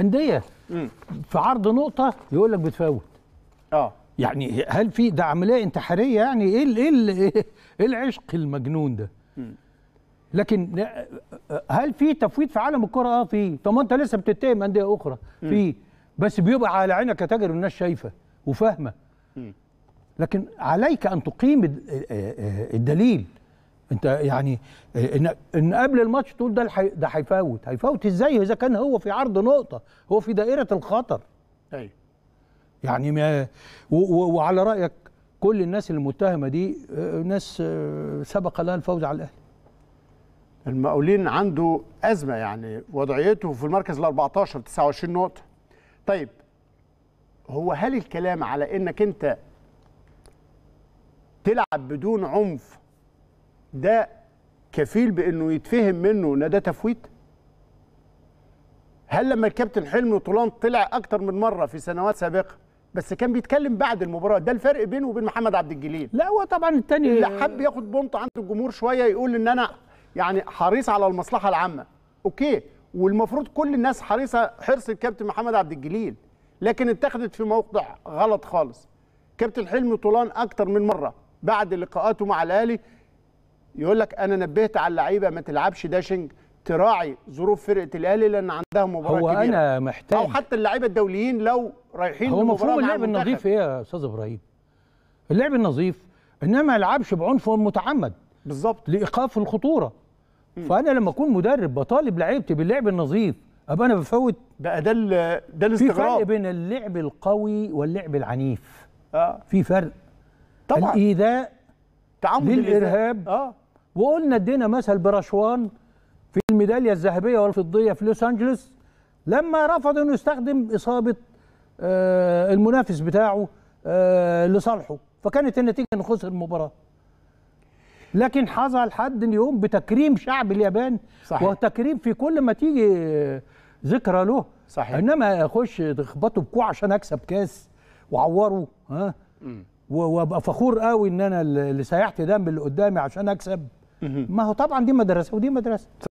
انديه في عرض نقطه يقول لك بتفوت اه يعني هل في ده عمليه انتحاريه يعني ايه ايه إيه, ايه العشق المجنون ده لكن هل في تفويت في عالم الكره اه في طب ما انت لسه بتتهم انديه اخرى في بس بيبقى على عينك يا تاجر الناس شايفه وفاهمه لكن عليك ان تقيم آه، آه، آه، الدليل انت يعني ان ان قبل الماتش تقول ده الحي... ده هيفوت هيفوت ازاي اذا كان هو في عرض نقطه هو في دائره الخطر ايوه يعني ما و... و... وعلى رايك كل الناس المتهمه دي آه، ناس آه، سبق لها الفوز على الاهلي المقاولين عنده ازمه يعني وضعيته في المركز ال 14 29 نقطه طيب هو هل الكلام على انك انت تلعب بدون عنف ده كفيل بانه يتفهم منه ان ده تفويت هل لما الكابتن حلمي طولان طلع اكتر من مره في سنوات سابقه بس كان بيتكلم بعد المباراه ده الفرق بينه وبين محمد عبد الجليل لا هو طبعا الثاني اللي حب ياخد بونط عند الجمهور شويه يقول ان انا يعني حريص على المصلحه العامه اوكي والمفروض كل الناس حريصه حرص الكابتن محمد عبد الجليل لكن اتخذت في موقع غلط خالص كابتن حلمي طولان اكتر من مره بعد لقاءاته مع الاهلي يقول لك انا نبهت على اللعيبه ما تلعبش داشنج تراعي ظروف فرقه الاهلي لان عندها مباراه هو كبيره هو انا محتاج او حتى اللعيبه الدوليين لو رايحين هو مفهوم اللعب النظيف ايه يا استاذ ابراهيم اللعب النظيف ان ما يلعبش بعنف متعمد بالظبط لايقاف الخطوره م. فانا لما اكون مدرب بطالب لعيبتي باللعب النظيف ابقى انا بفوت بقى ده ده الاستغراب في فرق بين اللعب القوي واللعب العنيف اه في فرق طبعا الايذاء تعمد للارهاب اه وقلنا ادينا مثل برشوان في الميداليه الذهبيه والفضيه في لوس انجلوس لما رفض انه يستخدم اصابه آه، المنافس بتاعه آه، لصالحه فكانت النتيجه انه خسر المباراه لكن حظى لحد اليوم بتكريم شعب اليابان صحيح. وتكريم في كل ما تيجي ذكرى له صحيح. انما اخش تخبطه بكوع عشان اكسب كاس وعوره ها وابقى فخور قوي ان انا اللي سيحت دم اللي قدامي عشان اكسب ما هو طبعا دي مدرسه ودي مدرسه